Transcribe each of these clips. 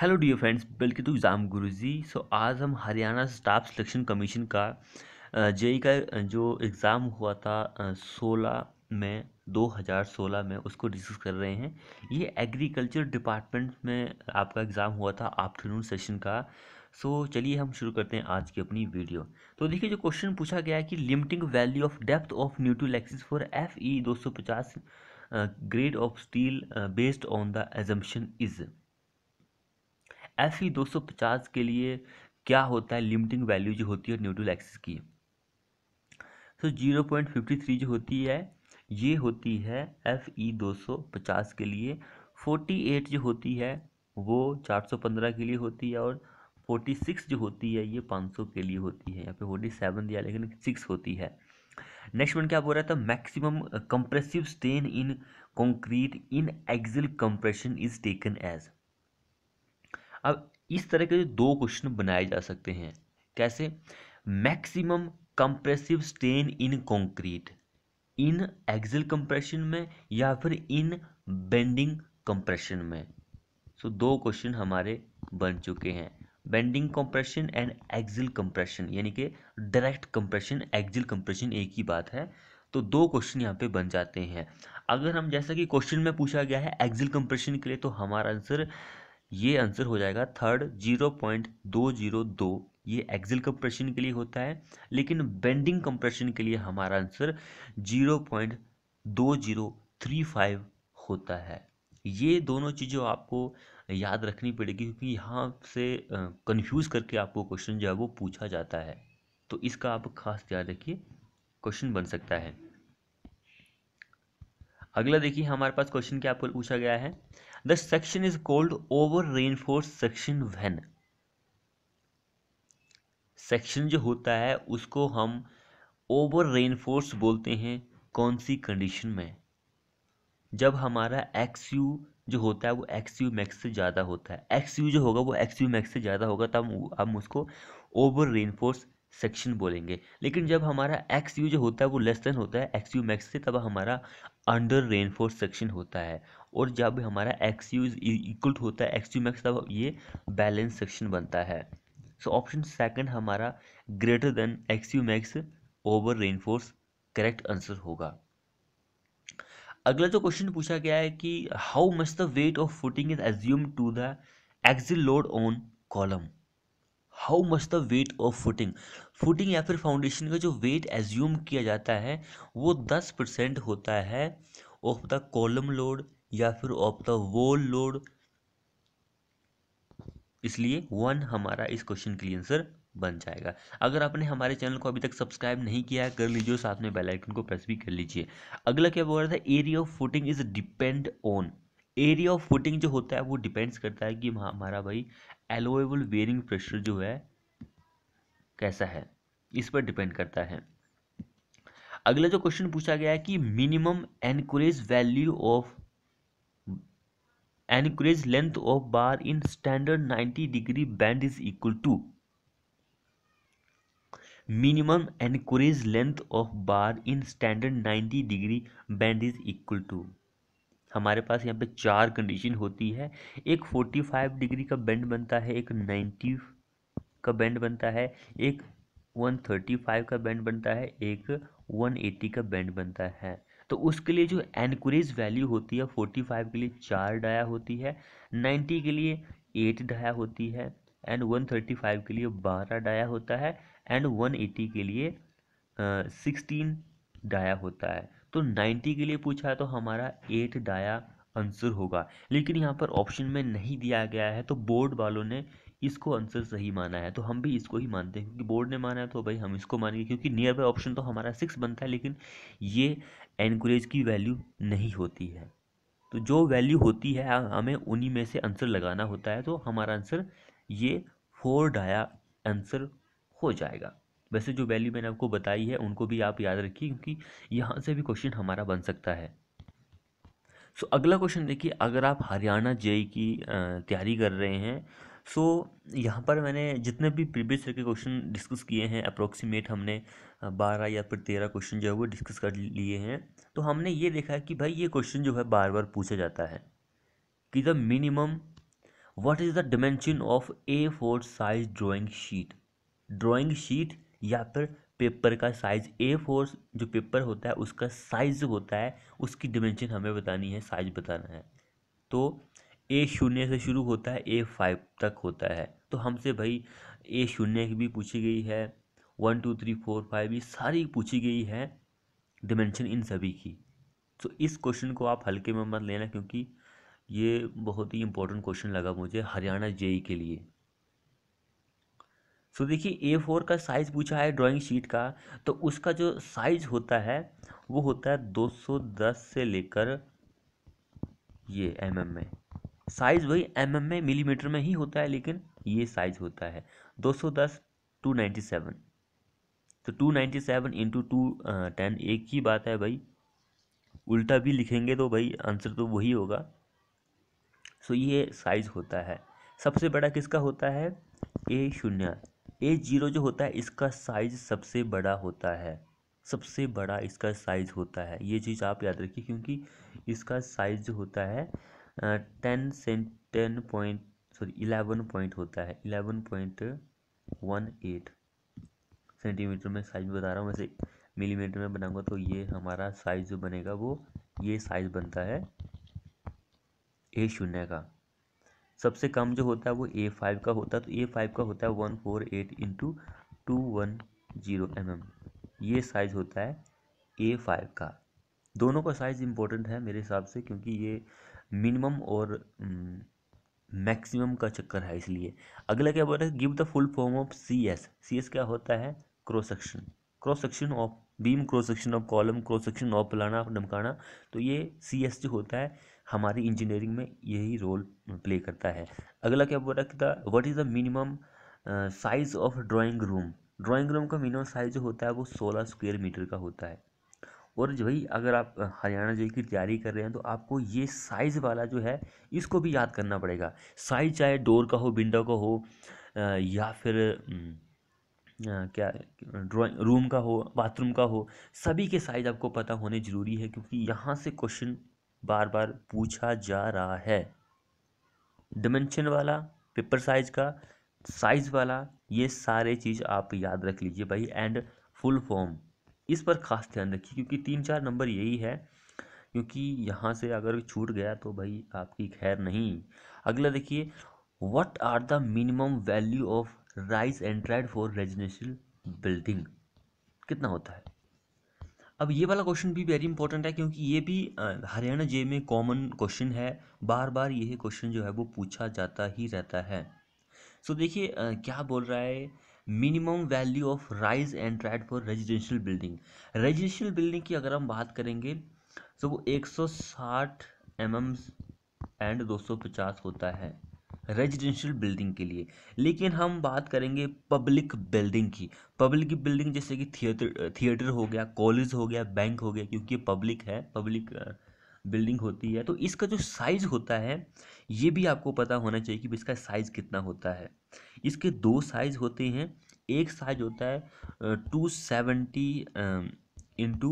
hello dear friends बल्कि to exam Guruji so आज हम हरियाणा स्टाफ सिलेक्शन कमीशन का जेई का जो एग्ज़ाम हुआ था सोलह में 2016 में उसको डिस्कस कर रहे हैं ये एग्रीकल्चर डिपार्टमेंट में आपका एग्ज़ाम हुआ था आफ्टरनून सेशन का सो so, चलिए हम शुरू करते हैं आज की अपनी वीडियो तो देखिए जो क्वेश्चन पूछा गया है कि limiting value of depth of axis for F E दो grade of steel based on the assumption is F E दो सौ पचास के लिए क्या होता है लिमिटिंग वैल्यू जो होती है न्यूट्रल एक्सिस की सो तो जीरो पॉइंट फिफ्टी थ्री जो होती है ये होती है एफ ई दो सौ पचास के लिए फोर्टी एट जो होती है वो चार सौ पंद्रह के लिए होती है और फोर्टी सिक्स जो होती है ये पाँच सौ के लिए होती है यहाँ पे फोर्टी सेवन दिया लेकिन सिक्स होती है नेक्स्ट वन क्या बोल रहा था तो maximum compressive strain in concrete in axial compression is taken as अब इस तरह के दो क्वेश्चन बनाए जा सकते हैं कैसे maximum compressive strain in concrete in axial compression में या फिर इन बेंडिंग कंप्रेशन में सो दो क्वेश्चन हमारे बन चुके हैं bending compression and axial compression यानी कि डायरेक्ट कंप्रेशन एक्सल कंप्रेशन एक ही बात है तो दो क्वेश्चन यहाँ पे बन जाते हैं अगर हम जैसा कि क्वेश्चन में पूछा गया है एक्सल कंप्रेशन के लिए तो हमारा आंसर ये आंसर हो जाएगा थर्ड जीरो पॉइंट दो जीरो दो ये एक्सिल कंप्रेशन के लिए होता है लेकिन बेंडिंग कंप्रेशन के लिए हमारा आंसर जीरो पॉइंट दो जीरो थ्री फाइव होता है ये दोनों चीज़ें आपको याद रखनी पड़ेगी क्योंकि यहाँ से कंफ्यूज करके आपको क्वेश्चन जो है वो पूछा जाता है तो इसका आप खास ध्यान रखिए क्वेश्चन बन सकता है अगला देखिए हमारे पास क्वेश्चन क्या आपको पूछा गया है the section is called over reinforce section when section जो होता है उसको हम ओवर रेनफोर्स बोलते हैं कौन सी कंडीशन में जब हमारा एक्स यू जो होता है वो एक्स यू मैक्स से ज़्यादा होता है एक्स यू जो होगा वो एक्स यू मैक्स से ज़्यादा होगा तब हम उसको ओवर रेनफोर्स सेक्शन बोलेंगे लेकिन जब हमारा एक्स यू जो होता है वो लेस देन होता है एक्स यू मैक्स से तब हमारा अंडर रेनफोर्स सेक्शन होता है और जब हमारा एक्स यू इक्वल टू होता है एक्स यू मैक्स तब ये बैलेंस सेक्शन बनता है सो ऑप्शन सेकंड हमारा greater than X U max over reinforce correct answer होगा अगला जो क्वेश्चन पूछा गया है कि how much the weight of footing is assume to the axial load on column how much the weight of footing footing या फिर foundation का जो वेट एज्यूम किया जाता है वो दस परसेंट होता है ऑफ द कॉलम लोड या फिर ऑफ द वॉल लोड इसलिए वन हमारा इस क्वेश्चन के लिए आंसर बन जाएगा अगर आपने हमारे चैनल को अभी तक सब्सक्राइब नहीं किया है कर लीजिए साथ में बेल आइकन को प्रेस भी कर लीजिए अगला क्या बोल रहा था area of footing is depend on area of footing जो होता है वो डिपेंड्स करता है कि हमारा भाई एलोएबल वेयरिंग प्रेशर जो है कैसा है इस पर डिपेंड करता है अगला जो क्वेश्चन पूछा गया है कि minimum anchorage value of anchorage length of bar in standard 90 degree bend is equal to minimum anchorage length of bar in standard 90 degree bend is equal to हमारे पास यहाँ पे चार कंडीशन होती है एक 45 डिग्री का बेंड बनता है एक 90 का बेंड बनता है एक 135 का बैंड बनता है एक 180 का बैंड बनता है तो उसके लिए जो एनकुरेज वैल्यू होती है 45 के लिए चार डाया होती है 90 के लिए एट डाया होती है एंड 135 के लिए बारह डाया होता है एंड 180 के लिए सिक्सटीन uh, डाया होता है तो 90 के लिए पूछा है तो हमारा एट डाया आंसर होगा लेकिन यहाँ पर ऑप्शन में नहीं दिया गया है तो बोर्ड वालों ने इसको आंसर सही माना है तो हम भी इसको ही मानते हैं क्योंकि बोर्ड ने माना है तो भाई हम इसको मानेंगे क्योंकि नियर बाय ऑप्शन तो हमारा सिक्स बनता है लेकिन ये एनकरेज की वैल्यू नहीं होती है तो जो वैल्यू होती है हमें उन्हीं में से आंसर लगाना होता है तो हमारा आंसर ये फोर डाया आंसर हो जाएगा वैसे जो वैल्यू मैंने आपको बताई है उनको भी आप याद रखिए क्योंकि यहाँ से भी क्वेश्चन हमारा बन सकता है सो so, अगला क्वेश्चन देखिए अगर आप हरियाणा जेई e की तैयारी कर रहे हैं सो so, यहाँ पर मैंने जितने भी प्रीवियस ईयर के क्वेश्चन डिस्कस किए हैं अप्रोक्सीमेट हमने बारह या फिर तेरह क्वेश्चन जो है वो डिस्कस कर लिए हैं तो हमने ये देखा है कि भाई ये क्वेश्चन जो है बार बार पूछा जाता है कि the minimum what is the dimension of A four size drawing sheet drawing sheet या फिर पेपर का साइज़ ए फोर जो पेपर होता है उसका साइज़ होता है उसकी डिमेंशन हमें बतानी है साइज बताना है तो ए शून्य से शुरू होता है ए फाइव तक होता है तो हमसे भाई ए शून्य की भी पूछी गई है one two three four five ये सारी पूछी गई है डिमेंशन इन सभी की तो इस क्वेश्चन को आप हल्के में मत लेना क्योंकि ये बहुत ही इंपॉर्टेंट क्वेश्चन लगा मुझे हरियाणा जेई e के लिए सो देखिए ए फोर का साइज़ पूछा है ड्राइंग शीट का तो उसका जो साइज़ होता है वो होता है 210 से लेकर ये एम mm में साइज़ वही एम mm में मिलीमीटर में ही होता है लेकिन ये साइज़ होता है 210 297 तो 297 सेवन इंटू टू टेन एक ही बात है भाई उल्टा भी लिखेंगे तो भाई आंसर तो वही होगा सो ये साइज़ होता है सबसे बड़ा किसका होता है ए शून्य ए जीरो जो होता है इसका साइज़ सबसे बड़ा होता है सबसे बड़ा इसका साइज़ होता है ये चीज़ आप याद रखिए क्योंकि इसका साइज़ जो होता है ten cent ten point sorry eleven point होता है eleven point one eight centimetre में साइज़ बता रहा हूँ वैसे मिलीमीटर में बनाऊंगा तो ये हमारा साइज़ जो बनेगा वो ये साइज़ बनता है ए शून्य का सबसे कम जो होता है वो ए फाइव का होता है तो ए फाइव का होता है one four eight into two one zero M M ये साइज़ होता है ए फाइव का दोनों का साइज़ इम्पोर्टेंट है मेरे हिसाब से क्योंकि ये मिनिमम और मैक्सिमम mm, का चक्कर है इसलिए अगला क्या बोल रहे हैं give the full form of C S C S क्या होता है cross section cross section of beam cross section of column cross section of of डमकाना तो ये सी एस जो होता है हमारी इंजीनियरिंग में यही रोल प्ले करता है अगला क्या बोल रहा what what is the minimum size of drawing room drawing room का मिनिमम साइज़ जो होता है वो सोलह स्क्वेयर मीटर का होता है और भाई अगर आप हरियाणा जो की तैयारी कर रहे हैं तो आपको ये साइज़ वाला जो है इसको भी याद करना पड़ेगा साइज़ चाहे डोर का हो विंडो का हो या फिर क्या ड्राइंग रूम का हो बाथरूम का हो सभी के साइज़ आपको पता होने ज़रूरी है क्योंकि यहाँ से क्वेश्चन बार बार पूछा जा रहा है डिमेंशन वाला पेपर साइज का साइज वाला ये सारे चीज़ आप याद रख लीजिए भाई एंड फुल फॉर्म इस पर खास ध्यान रखिए क्योंकि तीन चार नंबर यही है क्योंकि यहाँ से अगर छूट गया तो भाई आपकी खैर नहीं अगला देखिए what are the minimum value of rise and tread for residential building कितना होता है अब ये वाला क्वेश्चन भी वेरी इंपॉर्टेंट है क्योंकि ये भी हरियाणा जे में कॉमन क्वेश्चन है बार बार यह क्वेश्चन जो है वो पूछा जाता ही रहता है सो so, देखिए क्या बोल रहा है minimum value of rise and tread for residential building residential building की अगर हम बात करेंगे तो वो 160 सौ mm एंड 250 होता है रेजिडेंशियल बिल्डिंग के लिए लेकिन हम बात करेंगे पब्लिक बिल्डिंग की पब्लिक बिल्डिंग जैसे कि थिएटर थिएटर हो गया कॉलेज हो गया बैंक हो गया क्योंकि पब्लिक है पब्लिक बिल्डिंग होती है तो इसका जो साइज़ होता है ये भी आपको पता होना चाहिए कि इसका साइज़ कितना होता है इसके दो साइज़ होते हैं एक साइज होता है two seventy into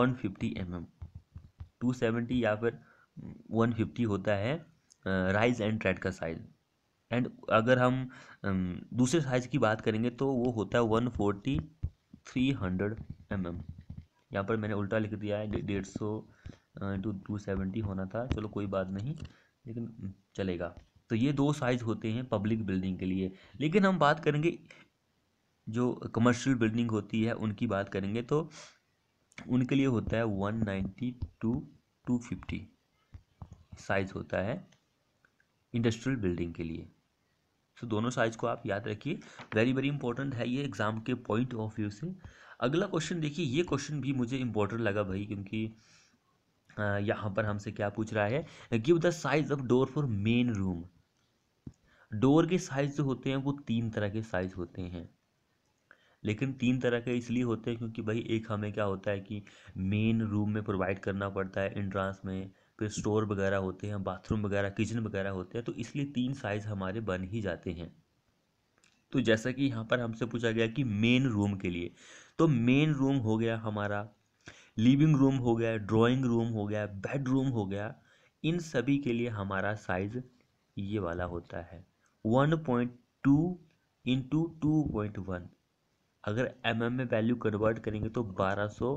one fifty M M two seventy या फिर वन फिफ्टी होता है राइज एंड ट्रेड का साइज़ एंड अगर हम दूसरे साइज़ की बात करेंगे तो वो होता है one forty three hundred M M यहाँ पर मैंने उल्टा लिख दिया है डेढ़ सौ इंटू टू सेवेंटी होना था चलो कोई बात नहीं लेकिन चलेगा तो ये दो साइज़ होते हैं पब्लिक बिल्डिंग के लिए लेकिन हम बात करेंगे जो कमर्शियल बिल्डिंग होती है उनकी बात करेंगे तो उनके लिए होता है one ninety two two fifty size होता है इंडस्ट्रियल बिल्डिंग के लिए सो so, दोनों साइज को आप याद रखिए वेरी वेरी इंपॉर्टेंट है ये एग्ज़ाम के पॉइंट ऑफ व्यू से अगला क्वेश्चन देखिए ये क्वेश्चन भी मुझे इम्पोर्टेंट लगा भाई क्योंकि यहाँ पर हमसे क्या पूछ रहा है give the size of door for main room door के साइज जो होते हैं वो तीन तरह के साइज होते हैं लेकिन तीन तरह के इसलिए होते हैं क्योंकि भाई एक हमें क्या होता है कि मेन रूम में प्रोवाइड करना पड़ता है एंट्रांस में फिर स्टोर वगैरह होते हैं बाथरूम वगैरह किचन वगैरह होते हैं तो इसलिए तीन साइज़ हमारे बन ही जाते हैं तो जैसा कि यहाँ पर हमसे पूछा गया कि मेन रूम के लिए तो मेन रूम हो गया हमारा लिविंग रूम हो गया ड्राइंग रूम हो गया बेडरूम हो गया इन सभी के लिए हमारा साइज़ ये वाला होता है one point two into two point one अगर एम mm में वैल्यू कन्वर्ट करेंगे तो बारह सौ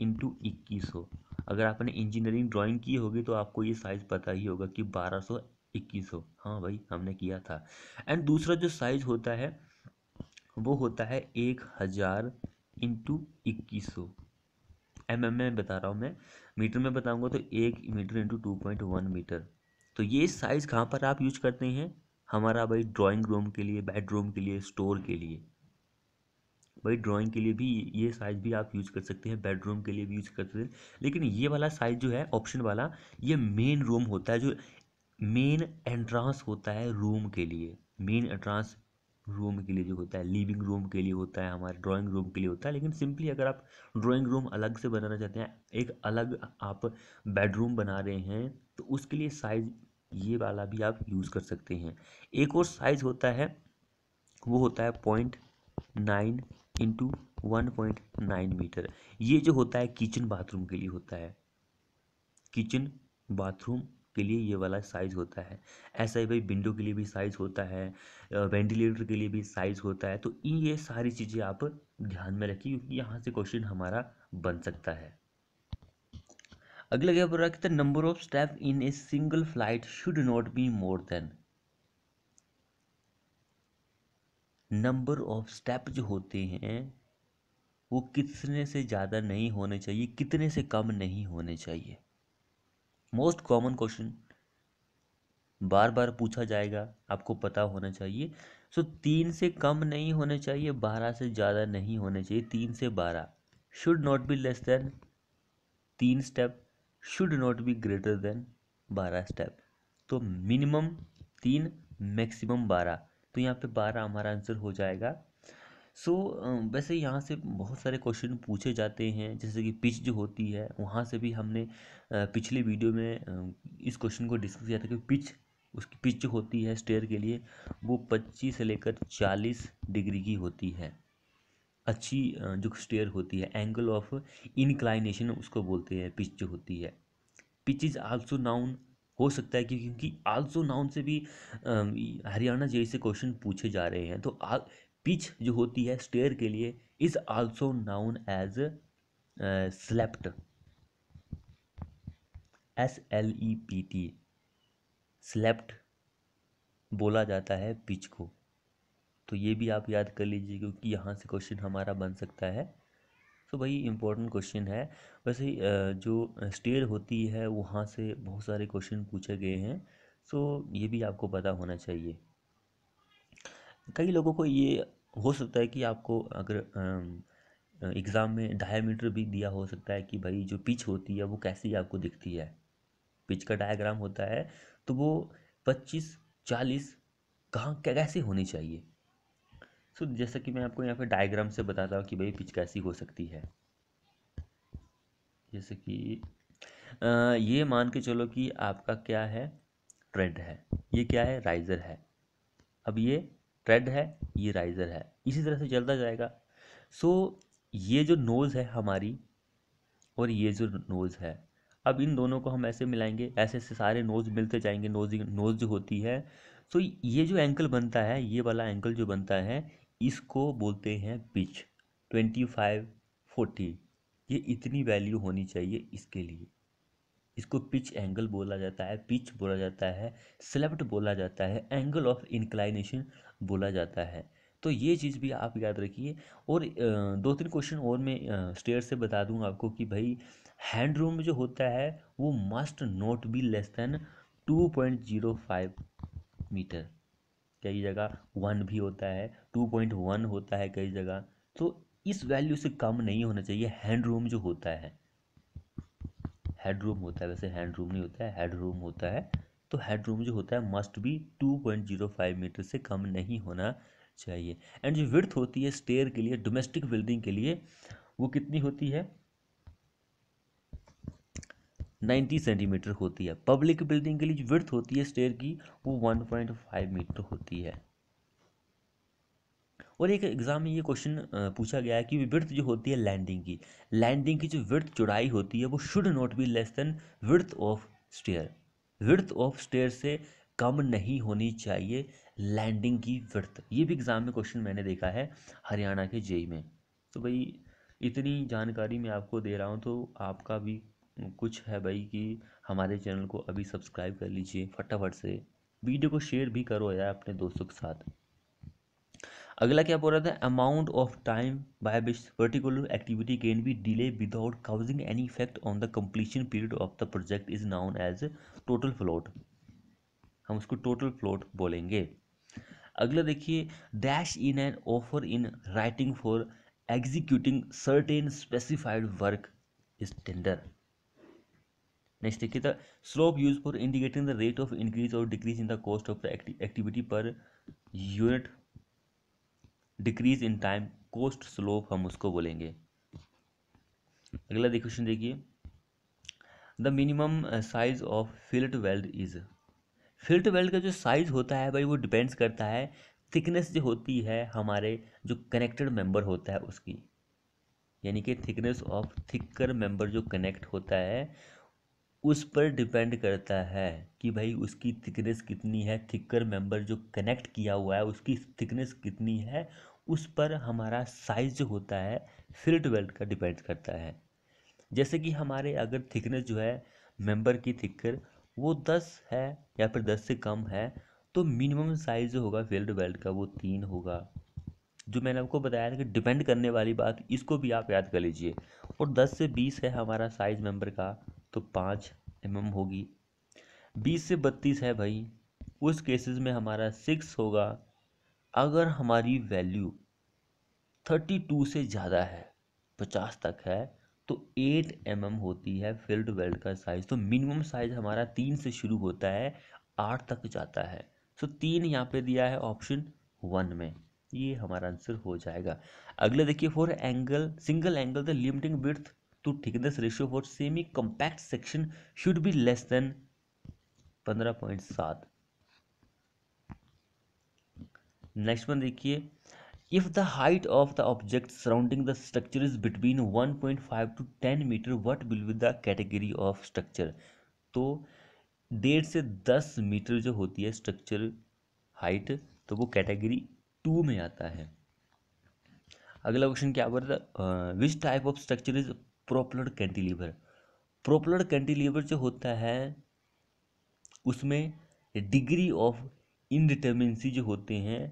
इंटू इक्कीस सौ अगर आपने इंजीनियरिंग ड्राइंग की होगी तो आपको ये साइज़ पता ही होगा कि बारह सौ इक्कीस सौ हाँ भाई हमने किया था एंड दूसरा जो साइज़ होता है वो होता है एक हज़ार इंटू इक्कीस सौ एम एम में बता रहा हूँ मैं मीटर में बताऊँगा तो एक metre into two point one metre तो ये साइज़ कहाँ पर आप यूज करते हैं हमारा भाई ड्राइंग रूम के लिए बेडरूम के लिए स्टोर के लिए भाई ड्राइंग के लिए भी ये साइज़ भी आप यूज़ कर सकते हैं बेडरूम के लिए भी यूज़ कर सकते हैं लेकिन ये वाला साइज़ जो है ऑप्शन वाला ये मेन रूम होता है जो मेन एंट्रांस होता है रूम के लिए मेन एंट्रांस रूम के लिए जो होता है लिविंग रूम के लिए होता है हमारे ड्राइंग रूम के लिए होता है लेकिन सिंपली अगर आप ड्राइंग रूम अलग से बनाना चाहते हैं एक अलग आप बेडरूम बना रहे हैं तो उसके लिए साइज़ ये वाला भी आप यूज़ कर सकते हैं एक और साइज़ होता है वो होता है point nine into one point nine metre ये जो होता है किचन बाथरूम के लिए होता है किचन बाथरूम के लिए ये वाला साइज़ होता है ऐसा ही भाई विंडो के लिए भी साइज़ होता है वेंटिलेटर के लिए भी साइज़ होता है तो ये सारी चीज़ें आप ध्यान में रखिए क्योंकि यहाँ से क्वेश्चन हमारा बन सकता है अगला क्या बोल रहा है number of step in a single flight should not be more than number of step जो होते हैं वो कितने से ज़्यादा नहीं होने चाहिए कितने से कम नहीं होने चाहिए मोस्ट कॉमन क्वेश्चन बार बार पूछा जाएगा आपको पता होना चाहिए सो so, तीन से कम नहीं होने चाहिए बारह से ज़्यादा नहीं होने चाहिए तीन से बारह should not be less than तीन step should not be greater than बारह स्टेप तो मिनिमम तीन मैक्सिमम बारह तो यहाँ पे बारह हमारा आंसर हो जाएगा सो so, वैसे यहाँ से बहुत सारे क्वेश्चन पूछे जाते हैं जैसे कि पिच जो होती है वहाँ से भी हमने पिछले वीडियो में इस क्वेश्चन को डिस्कस किया था कि पिच उसकी पिच जो होती है स्टेयर के लिए वो पच्चीस से लेकर चालीस डिग्री की होती है अच्छी जो स्टेयर होती है एंगल ऑफ इनक्लाइनेशन उसको बोलते हैं पिच जो होती है पिच इज़ आल्सो नाउन हो सकता है कि क्योंकि आल्सो तो नाउन से भी हरियाणा जैसे क्वेश्चन पूछे जा रहे हैं तो आ पिच जो होती है स्टेयर के लिए is also known as slept S L E P T slept बोला जाता है पिच को तो ये भी आप याद कर लीजिए क्योंकि यहाँ से क्वेश्चन हमारा बन सकता है तो भाई इम्पोर्टेंट क्वेश्चन है वैसे जो स्टेट होती है वहाँ से बहुत सारे क्वेश्चन पूछे गए हैं सो ये भी आपको पता होना चाहिए कई लोगों को ये हो सकता है कि आपको अगर एग्ज़ाम में डायमीटर भी दिया हो सकता है कि भाई जो पिच होती है वो कैसी आपको दिखती है पिच का डायग्राम होता है तो वो पच्चीस चालीस कहाँ कैसे होनी चाहिए सो so, जैसा कि मैं आपको यहाँ पे डायग्राम से बताता हूँ कि भाई पिच कैसी हो सकती है जैसे कि आ, ये मान के चलो कि आपका क्या है ट्रेड है ये क्या है राइज़र है अब ये ट्रेड है ये राइज़र है इसी तरह से चलता जाएगा सो so, ये जो नोज़ है हमारी और ये जो नोज़ है अब इन दोनों को हम ऐसे मिलाएंगे ऐसे ऐसे सारे नोज़ मिलते जाएंगे नोज नोज़ जो होती है सो तो ये जो एंकल बनता है ये वाला एंकल जो बनता है इसको बोलते हैं पिच ट्वेंटी फाइव फोर्टी ये इतनी वैल्यू होनी चाहिए इसके लिए इसको पिच एंगल बोला जाता है पिच बोला जाता है स्लेप्ट बोला जाता है एंगल ऑफ इंक्लाइनेशन बोला जाता है तो ये चीज़ भी आप याद रखिए और दो तीन क्वेश्चन और मैं स्टेयर से बता दूंगा आपको कि भाई हैंड रूम जो होता है वो must not be less than two point zero five metre कई जगह वन भी होता है टू पॉइंट वन होता है कई जगह तो इस वैल्यू से कम नहीं होना चाहिए हैंड रूम जो होता है हेड रूम होता है वैसे हैंड रूम नहीं होता है हेड रूम होता है तो हेड रूम जो होता है must be two point zero five metre से कम नहीं होना चाहिए एंड जो विर्थ होती है स्टेयर के लिए डोमेस्टिक बिल्डिंग के लिए वो कितनी होती है नाइन्टी सेंटीमीटर होती है पब्लिक बिल्डिंग के लिए जो विर्थ होती है स्टेयर की वो वन पॉइंट फाइव मीटर होती है और एक एग्ज़ाम में ये क्वेश्चन पूछा गया है कि विर्थ जो होती है लैंडिंग की लैंडिंग की जो विर्थ चौड़ाई होती है वो should not be less than width of stair width of stair से कम नहीं होनी चाहिए लैंडिंग की विर्थ ये भी एग्ज़ाम में क्वेश्चन मैंने देखा है हरियाणा के जेई में तो भाई इतनी जानकारी मैं आपको दे रहा हूँ तो आपका भी कुछ है भाई कि हमारे चैनल को अभी सब्सक्राइब कर लीजिए फटाफट से वीडियो को शेयर भी करो यार अपने दोस्तों के साथ अगला क्या बोल रहा था amount of time by which particular activity can be delay without causing any effect on the completion period of the project is known as total float हम उसको टोटल फ्लोट बोलेंगे अगला देखिए dash in an offer in writing for executing certain specified work is tender next देखिए the slope use for indicating the rate of increase और decrease in the cost of the activity per unit decrease in time cost slope हम उसको बोलेंगे अगला question देखिए the minimum size of fillet weld is fillet weld का जो size होता है भाई वो डिपेंड्स करता है थिकनेस जो होती है हमारे जो कनेक्टेड मेंबर होता है उसकी यानी कि थिकनेस ऑफ थिकर मेंबर जो कनेक्ट होता है उस पर डिपेंड करता है कि भाई उसकी थिकनेस कितनी है थिकर मेंबर जो कनेक्ट किया हुआ है उसकी थिकनेस कितनी है उस पर हमारा साइज जो होता है फिल्ट वेल्ट का डिपेंड करता है जैसे कि हमारे अगर थिकनेस जो है मेंबर की थिकर वो दस है या फिर दस से कम है तो मिनिमम साइज़ जो होगा फिल्ड बेल्ट का वो तीन होगा जो मैंने आपको बताया था कि डिपेंड करने वाली बात इसको भी आप याद कर लीजिए और 10 से 20 है हमारा साइज़ मेंबर का तो पाँच एम mm होगी बीस से बत्तीस है भाई उस केसेस में हमारा सिक्स होगा अगर हमारी वैल्यू थर्टी टू से ज़्यादा है पचास तक है तो एट एम mm होती है फील्ड वेल्ड का साइज़ तो मिनिमम साइज़ हमारा तीन से शुरू होता है आठ तक जाता है सो तो तीन यहाँ पे दिया है ऑप्शन वन में ये हमारा आंसर हो जाएगा अगले देखिए for angle single angle the limiting width ratio for semi compact section should be less than पंद्रह पॉइंट 15.7 नेक्स्ट वन देखिए if the height of the object surrounding the structure is between 1.5 to 10 metre what will be the category of structure तो डेढ़ से दस metre जो होती है structure height तो वो कैटेगरी टू में आता है अगला क्वेश्चन क्या बोल रहा which type of structure is propped cantilever propped cantilever जो होता है उसमें डिग्री ऑफ इनडिटर्मिनसी जो होते हैं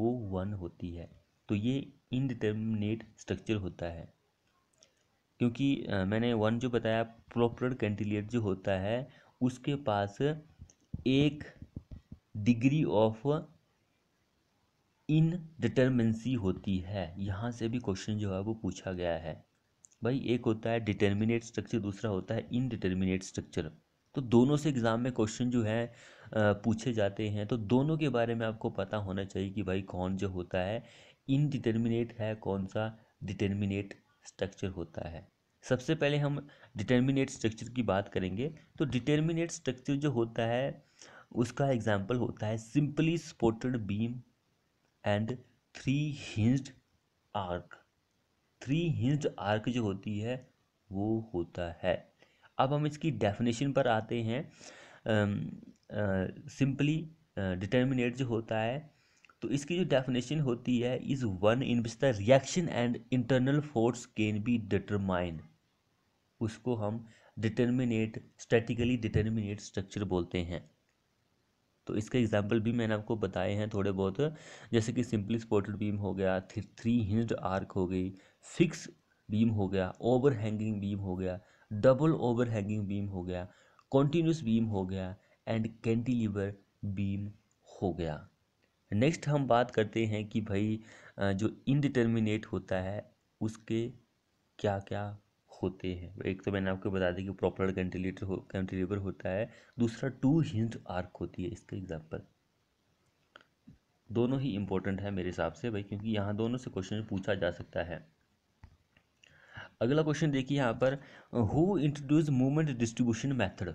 वो वन होती है तो ये इनडिटर्मिनेट स्ट्रक्चर होता है क्योंकि मैंने वन जो बताया प्रोपलर कैंटिलीवर जो होता है उसके पास एक डिग्री ऑफ इनडिटर्मेंसी होती है यहाँ से भी क्वेश्चन जो है वो पूछा गया है भाई एक होता है डिटर्मिनेट स्ट्रक्चर दूसरा होता है इनडिटर्मिनेट स्ट्रक्चर तो दोनों से एग्ज़ाम में क्वेश्चन जो है पूछे जाते हैं तो दोनों के बारे में आपको पता होना चाहिए कि भाई कौन जो होता है इनडिटर्मिनेट है कौन सा डिटर्मिनेट स्ट्रक्चर होता है सबसे पहले हम डिटर्मिनेट स्ट्रक्चर की बात करेंगे तो डिटर्मिनेट स्ट्रक्चर जो होता है उसका एग्जाम्पल होता है simply supported beam and three hinged arch three hinge arch जो होती है वो होता है अब हम इसकी डेफिनेशन पर आते हैं सिंपली डिटर्मिनेट जो होता है तो इसकी जो डेफिनेशन होती है is one in which the reaction and internal force can be determine उसको हम डिटर्मिनेट स्टैटिकली डिटर्मिनेट स्ट्रक्चर बोलते हैं तो इसके एग्जाम्पल भी मैंने आपको बताए हैं थोड़े बहुत जैसे कि सिंपली स्पोर्टेड बीम हो गया थ्री हिंज आर्क हो गई सिक्स बीम हो गया ओवर हैंगिंग बीम हो गया डबल ओवर हैंगिंग बीम हो गया कॉन्टीन्यूस बीम हो गया एंड कैंटिलीवर बीम हो गया नेक्स्ट हम बात करते हैं कि भाई जो इनडिटर्मिनेट होता है उसके क्या क्या होते हैं एक तो मैंने आपको बता दें कि प्रॉपर कैंटिलेटर हो कैंटिलेवर होता है दूसरा टू हिंज आर्क होती है इसका एग्जाम्पल दोनों ही इम्पोर्टेंट है मेरे हिसाब से भाई क्योंकि यहाँ दोनों से क्वेश्चन पूछा जा सकता है अगला क्वेश्चन देखिए यहाँ पर who introduce movement distribution method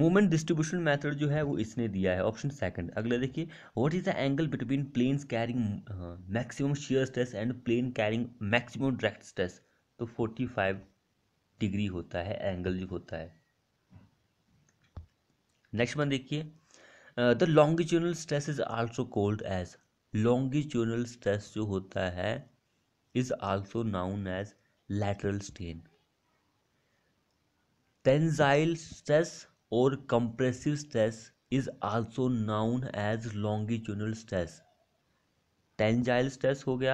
movement distribution method जो है वो इसने दिया है ऑप्शन सेकंड अगला देखिए what is the angle between planes carrying maximum shear stress and plane carrying maximum direct stress तो 45 डिग्री होता है एंगल जो होता है नेक्स्ट वन देखिए the longitudinal stress is also called as longitudinal stress जो होता है is also known as lateral strain tensile stress or compressive stress is also known as longitudinal stress tensile stress हो गया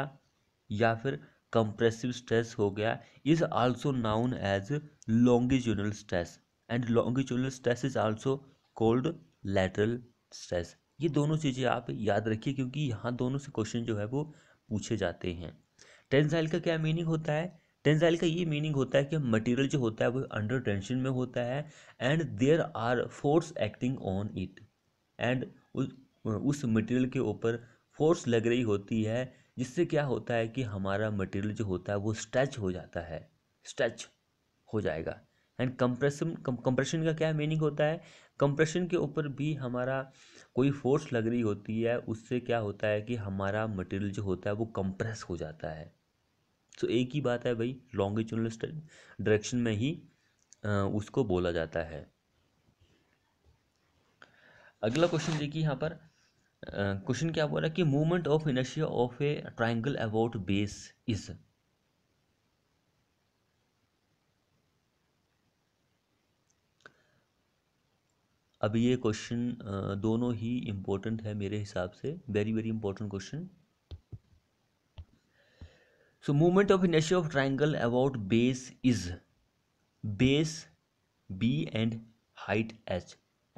या फिर कंप्रेसिव स्ट्रेस हो गया is also known as longitudinal stress and longitudinal stress is also called lateral stress ये दोनों चीज़ें आप याद रखिए क्योंकि यहाँ दोनों से क्वेश्चन जो है वो पूछे जाते हैं टेंसाइल का क्या मीनिंग होता है टेंसाइल का ये मीनिंग होता है कि मटेरियल जो होता है वो अंडर टेंशन में होता है and there are force acting on it and उस मटेरियल के ऊपर फोर्स लग रही होती है जिससे क्या होता है कि हमारा मटेरियल जो होता है वो स्ट्रेच हो जाता है स्ट्रेच हो जाएगा एंड कंप्रेशन कंप्रेशन का क्या मीनिंग होता है कंप्रेशन के ऊपर भी हमारा कोई फोर्स लग रही होती है उससे क्या होता है कि हमारा मटेरियल जो होता है वो कंप्रेस हो जाता है so, तो एक ही बात है भाई लॉन्गिट्यूडनल डायरेक्शन में ही उसको बोला जाता है अगला क्वेश्चन देखिए यहाँ पर क्वेश्चन क्या बोला कि movement of inertia of a triangle about base is अब ये क्वेश्चन दोनों ही इम्पोर्टेंट है मेरे हिसाब से very very important question so movement of inertia of triangle about base is base B and height H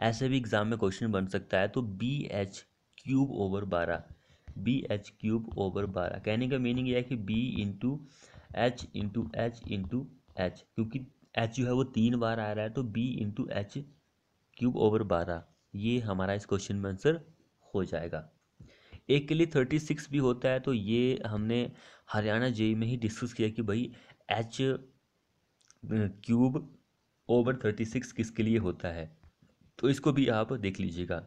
ऐसे भी एग्जाम में क्वेश्चन बन सकता है तो बी एच क्यूब ओवर बारह बी एच क्यूब ओवर बारह कहने का मीनिंग यह है कि B into H into H into H क्योंकि एच जो है वो तीन बार आ रहा है तो B into H cube over बारह ये हमारा इस क्वेश्चन में आंसर हो जाएगा एक के लिए थर्टी सिक्स भी होता है तो ये हमने हरियाणा जेई e में ही डिस्कस किया कि भाई H cube over thirty six किसके लिए होता है तो इसको भी आप देख लीजिएगा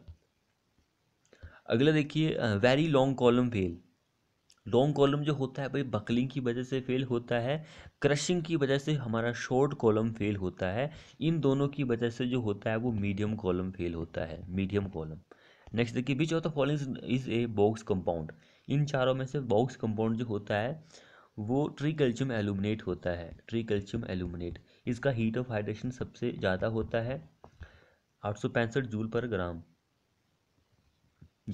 अगला देखिए very long column fail long column जो होता है भाई बकलिंग की वजह से फेल होता है क्रशिंग की वजह से हमारा शॉर्ट कॉलम फेल होता है इन दोनों की वजह से जो होता है वो मीडियम कॉलम फेल होता है मीडियम कॉलम नेक्स्ट देखिए which of the following is a box compound इन चारों में से बॉक्स कंपाउंड जो होता है वो ट्री कैल्शियम एलुमिनेट होता है ट्री कैल्शियम एलुमिनेट इसका हीट ऑफ हाइड्रेशन सबसे ज़्यादा होता है आठ सौ पैंसठ जूल पर ग्राम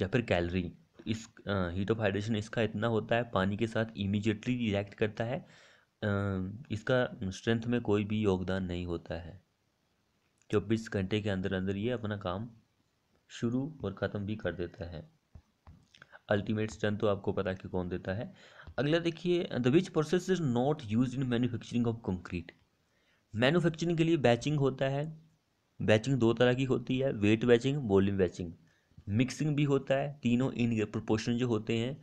या फिर कैलरी इस हीट ऑफ हाइड्रेशन इसका इतना होता है पानी के साथ इमीजिएटली रिएक्ट करता है आ, इसका स्ट्रेंथ में कोई भी योगदान नहीं होता है चौबीस घंटे के अंदर अंदर ये अपना काम शुरू और ख़त्म भी कर देता है अल्टीमेट स्टन तो आपको पता कि कौन देता है अगला देखिए the which process is not use in manufacturing of concrete manufacturing के लिए बैचिंग होता है बैचिंग दो तरह की होती है weight batching volume batching mixing भी होता है तीनों इन प्रोपोर्शन जो होते हैं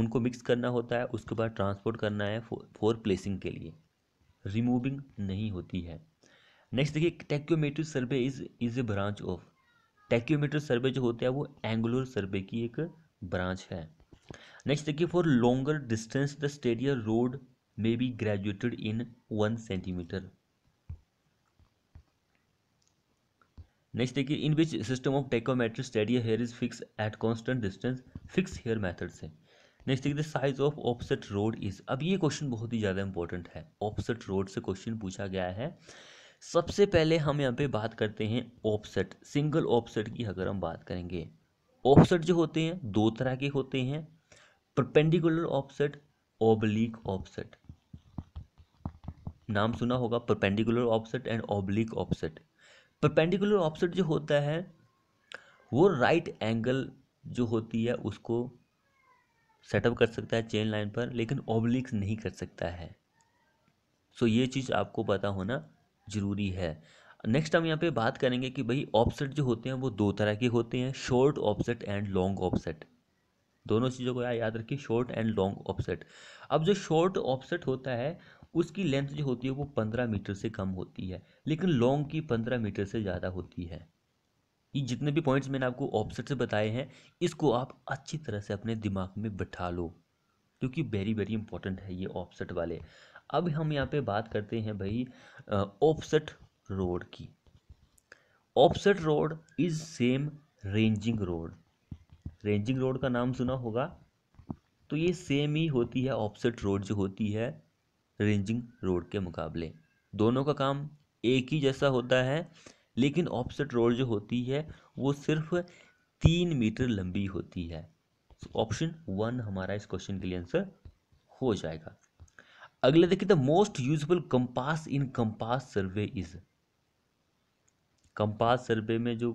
उनको मिक्स करना होता है उसके बाद ट्रांसपोर्ट करना है फॉर प्लेसिंग के लिए रिमूविंग नहीं होती है नेक्स्ट देखिए tacheometric survey is is a branch of tacheometer survey जो होता है वो एंगुलर सर्वे की एक ब्रांच है नेक्स्ट देखिए for longer distance the stadia rod may be graduated in one centimetre next देखिए in which system of tacheometry stadia hair is fix at constant distance fix hair method से next देखिए the size of offset rod is अब ये question बहुत ही ज़्यादा important है offset road से question पूछा गया है सबसे पहले हम यहाँ पे बात करते हैं ऑफसेट सिंगल ऑफसेट की अगर हम बात करेंगे ऑफसेट जो होते हैं दो तरह के होते हैं परपेंडिकुलर ऑफसेट ओब्लिक ऑफसेट नाम सुना होगा perpendicular offset and oblique offset perpendicular offset जो होता है वो राइट एंगल जो होती है उसको सेटअप कर सकता है चेन लाइन पर लेकिन ओब्लिक नहीं कर सकता है सो so ये चीज़ आपको पता होना ज़रूरी है नेक्स्ट हम यहाँ पे बात करेंगे कि भाई ऑफसेट जो होते हैं वो दो तरह के होते हैं short offset and long offset दोनों चीज़ों को याद रखिए शॉर्ट एंड लॉन्ग ऑफसेट अब जो शॉर्ट ऑफसेट होता है उसकी लेंथ जो होती है वो पंद्रह मीटर से कम होती है लेकिन लॉन्ग की पंद्रह मीटर से ज़्यादा होती है ये जितने भी पॉइंट्स मैंने आपको ऑफसेट से बताए हैं इसको आप अच्छी तरह से अपने दिमाग में बैठा लो क्योंकि वेरी वेरी इंपॉर्टेंट है ये ऑफसेट वाले अब हम यहाँ पे बात करते हैं भाई ऑफसेट रोड की offset rod is same ranging rod ranging rod का नाम सुना होगा तो ये सेम ही होती है ऑफसेट रोड जो होती है रेंजिंग रोड के मुकाबले दोनों का काम एक ही जैसा होता है लेकिन ऑफसेट रोड जो होती है वो सिर्फ तीन मीटर लंबी होती है ऑप्शन so, वन हमारा इस क्वेश्चन के लिए आंसर हो जाएगा अगले देखिए the most useful compass in compass survey is compass survey में जो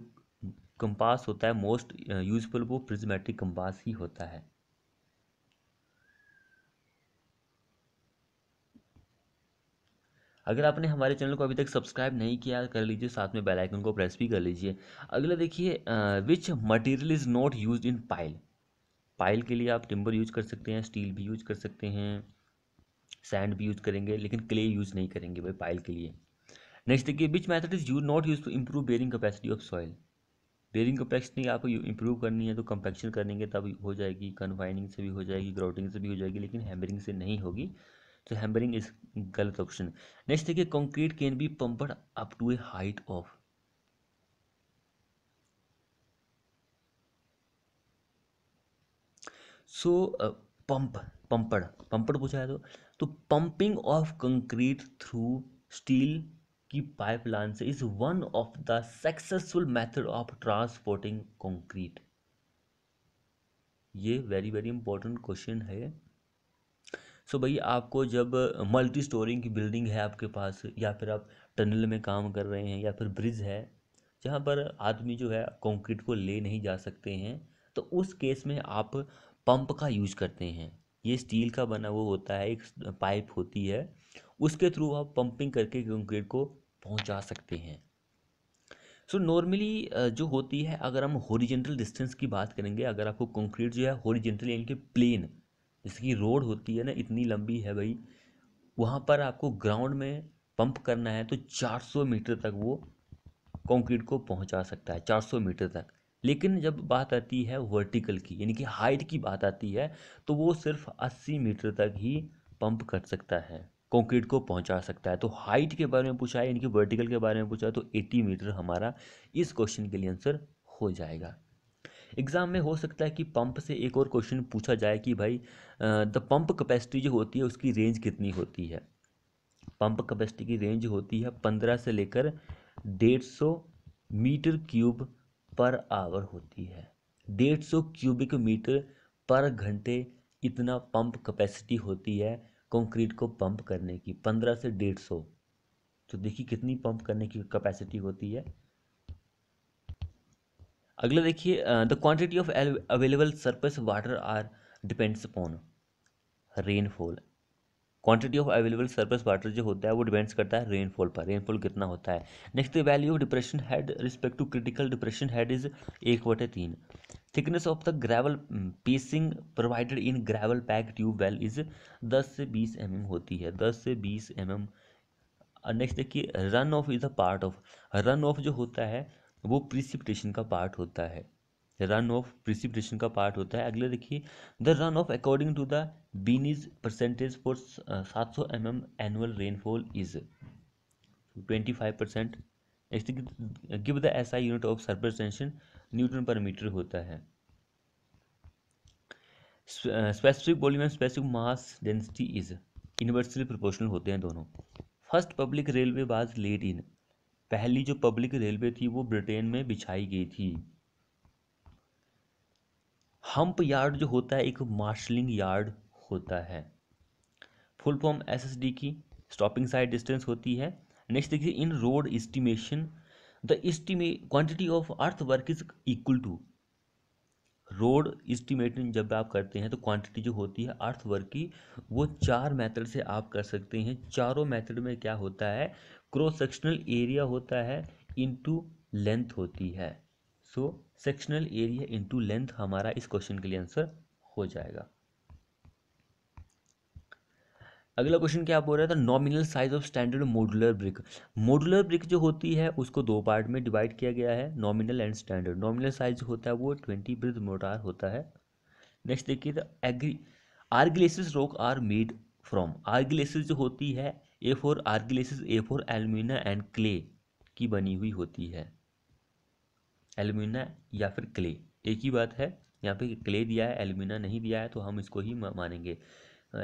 कंपास होता है मोस्ट यूजफुल uh, वो प्रिज्मेटिक कंपास ही होता है अगर आपने हमारे चैनल को अभी तक सब्सक्राइब नहीं किया कर लीजिए साथ में बेल आइकन को प्रेस भी कर लीजिए अगला देखिए which material is not used in pile pile के लिए आप टिम्बर यूज कर सकते हैं स्टील भी यूज कर सकते हैं सैंड भी यूज़ करेंगे लेकिन क्ले यूज़ नहीं करेंगे भाई पाइल के लिए नेक्स्ट देखिए which method is you not use to improve bearing capacity of soil bearing capacity आपको इम्प्रूव करनी है तो कंपेक्शन करेंगे तब हो जाएगी कन्फाइनिंग से भी हो जाएगी ग्राउटिंग से भी हो जाएगी लेकिन हैमरिंग से नहीं होगी तो हैमरिंग इज गलत ऑप्शन नेक्स्ट देखिए concrete can be pumped up to a height of so pump pumped pumped पूछा है तो तो pumping of concrete through steel की पाइपलाइन से is one of the successful method of transporting concrete ये very very important question है so so भाई आपको जब मल्टी स्टोरिंग की बिल्डिंग है आपके पास या फिर आप टनल में काम कर रहे हैं या फिर ब्रिज है जहाँ पर आदमी जो है कंक्रीट को ले नहीं जा सकते हैं तो उस केस में आप पंप का यूज करते हैं ये स्टील का बना वो होता है एक पाइप होती है उसके थ्रू आप पंपिंग करके कंक्रीट को पहुंचा सकते हैं सो so, नॉर्मली जो होती है अगर हम हॉरिजेंटल डिस्टेंस की बात करेंगे अगर आपको कंक्रीट जो है हॉरिजेंटल यानी कि प्लेन जैसे कि रोड होती है ना इतनी लंबी है भाई वहाँ पर आपको ग्राउंड में पंप करना है तो 400 मीटर तक वो कंक्रीट को पहुंचा सकता है 400 मीटर तक लेकिन जब बात आती है वर्टिकल की यानी कि हाइट की बात आती है तो वो सिर्फ 80 मीटर तक ही पंप कर सकता है कंक्रीट को पहुंचा सकता है तो हाइट के बारे में पूछा है यानी कि वर्टिकल के बारे में पूछा है तो 80 मीटर हमारा इस क्वेश्चन के लिए आंसर हो जाएगा एग्ज़ाम में हो सकता है कि पंप से एक और क्वेश्चन पूछा जाए कि भाई द पंप कैपेसिटी जो होती है उसकी रेंज कितनी होती है पंप कैपेसिटी की रेंज होती है पंद्रह से लेकर डेढ़ सौ मीटर क्यूब पर आवर होती है डेढ़ सौ क्यूबिक मीटर पर घंटे इतना पंप कैपेसिटी होती है कंक्रीट को पंप करने की पंद्रह से डेढ़ सौ तो देखिए कितनी पंप करने की कैपेसिटी होती है अगला देखिए the quantity of available surface water are depends upon rainfall quantity of available surface water जो होता है वो डिपेंड्स करता है रेनफॉल पर रेनफॉल कितना होता है next value of depression head respect to critical depression head is एक बटे तीन thickness of the gravel packing provided in gravel pack tube well is दस से बीस एम mm होती है दस से बीस एम एम नेक्स्ट देखिए run off is a part of run off जो होता है वो प्रिसिपिटेशन का पार्ट होता है रन ऑफ प्रिसिपिटेशन का पार्ट होता है अगले देखिए the run off according to the Binnie's percentage for सात सौ M M annual rainfall is twenty five percent give the S I unit of surface tension newton per metre होता है specific volume and specific mass density is universally proportional होते हैं दोनों first public railway was laid in पहली जो public railway थी वो Britain में बिछाई गई थी हम्प यार्ड जो होता है एक मार्शलिंग यार्ड होता है फुल फॉर्म एसएसडी की स्टॉपिंग साइड डिस्टेंस होती है नेक्स्ट देखिए in road estimation the estimate quantity of earth work is equal to road estimating जब आप करते हैं तो क्वांटिटी जो होती है अर्थ वर्क की वो चार मेथड से आप कर सकते हैं चारों मेथड में क्या होता है क्रॉस सेक्शनल एरिया होता है इनटू लेंथ होती है so so, sectional area into length हमारा इस क्वेश्चन के लिए आंसर हो जाएगा अगला क्वेश्चन क्या बोल रहा था nominal size of standard modular brick modular brick जो होती है उसको दो पार्ट में डिवाइड किया गया है nominal and standard nominal size होता है वो ट्वेंटी ब्रिथ मोटार होता है नेक्स्ट देखिए एग्री argillaceous rock are made from argillaceous जो होती है A for argillaceous A for alumina and clay की बनी हुई होती है एलुमिना या फिर क्ले एक ही बात है यहाँ पे क्ले दिया है एलुमिना नहीं दिया है तो हम इसको ही मानेंगे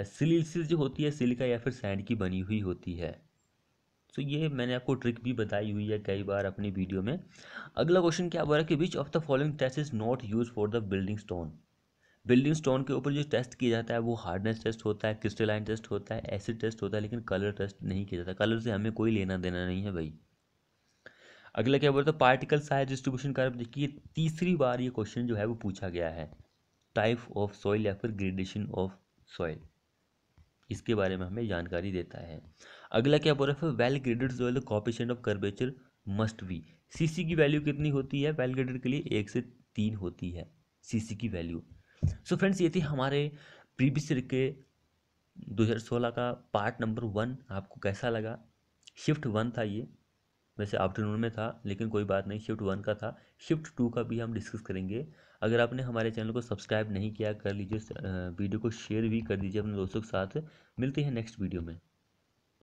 सिलिसिस जो होती है सिलिका या फिर सैंड की बनी हुई होती है सो तो ये मैंने आपको ट्रिक भी बताई हुई है कई बार अपनी वीडियो में अगला क्वेश्चन क्या बोला कि which of the following test is not use for the building stone building stone के ऊपर जो टेस्ट किया जाता है वो हार्डनेस टेस्ट होता है क्रिस्टलाइन टेस्ट होता है एसिड टेस्ट होता है लेकिन कलर टेस्ट नहीं किया जाता कलर से हमें कोई लेना देना नहीं है भाई अगला क्या बोलते हैं पार्टिकल साइज डिस्ट्रीब्यूशन कर देखिए तीसरी बार ये क्वेश्चन जो है वो पूछा गया है टाइप ऑफ सॉइल या फिर ग्रेडेशन ऑफ सॉइल इसके बारे में हमें जानकारी देता है अगला क्या बोल रहा है well graded soil coefficient of curvature must be CC की वैल्यू कितनी होती है वेल ग्रेडेड के लिए एक से तीन होती है सीसी की वैल्यू सो फ्रेंड्स ये थी हमारे प्रीवियस ईयर के 2016 का पार्ट नंबर वन आपको कैसा लगा शिफ्ट वन था ये वैसे आफ्टरनून में था लेकिन कोई बात नहीं शिफ्ट वन का था शिफ्ट टू का भी हम डिस्कस करेंगे अगर आपने हमारे चैनल को सब्सक्राइब नहीं किया कर लीजिए वीडियो को शेयर भी कर दीजिए अपने दोस्तों के साथ मिलते हैं नेक्स्ट वीडियो में